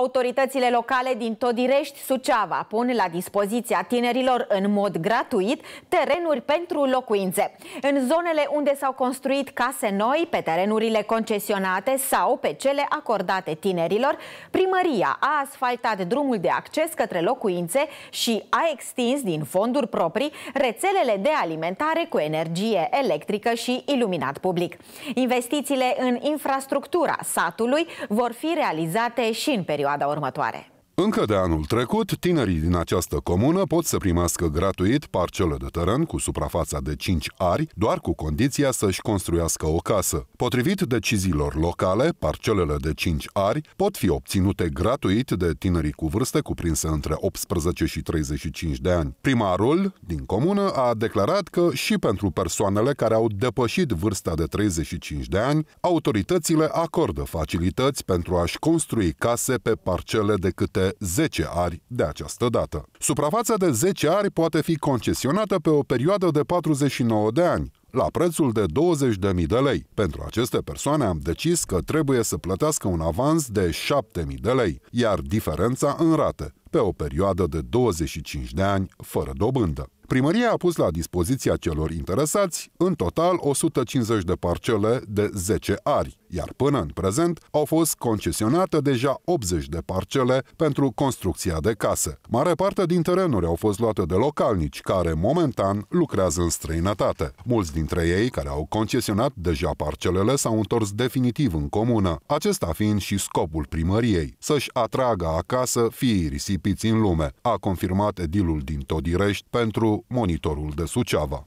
Autoritățile locale din Todirești, Suceava pun la dispoziția tinerilor în mod gratuit terenuri pentru locuințe. În zonele unde s-au construit case noi, pe terenurile concesionate sau pe cele acordate tinerilor, primăria a asfaltat drumul de acces către locuințe și a extins din fonduri proprii rețelele de alimentare cu energie electrică și iluminat public. Investițiile în infrastructura satului vor fi realizate și în perioada perioada următoare. Încă de anul trecut, tinerii din această comună pot să primească gratuit parcele de teren cu suprafața de 5 ari, doar cu condiția să-și construiască o casă. Potrivit deciziilor locale, parcelele de 5 ari pot fi obținute gratuit de tinerii cu vârste cuprinse între 18 și 35 de ani. Primarul din comună a declarat că și pentru persoanele care au depășit vârsta de 35 de ani, autoritățile acordă facilități pentru a-și construi case pe parcele de câte 10 ari de această dată. Suprafața de 10 ari poate fi concesionată pe o perioadă de 49 de ani, la prețul de 20.000 de lei. Pentru aceste persoane am decis că trebuie să plătească un avans de 7.000 de lei, iar diferența în rate, pe o perioadă de 25 de ani, fără dobândă. Primăria a pus la dispoziția celor interesați în total 150 de parcele de 10 ari, iar până în prezent au fost concesionate deja 80 de parcele pentru construcția de case. Mare parte din terenuri au fost luate de localnici care momentan lucrează în străinătate. Mulți dintre ei care au concesionat deja parcelele s-au întors definitiv în comună, acesta fiind și scopul primăriei, să-și atragă acasă fiii risipiți în lume, a confirmat edilul din Todirești pentru monitorul de Suceava.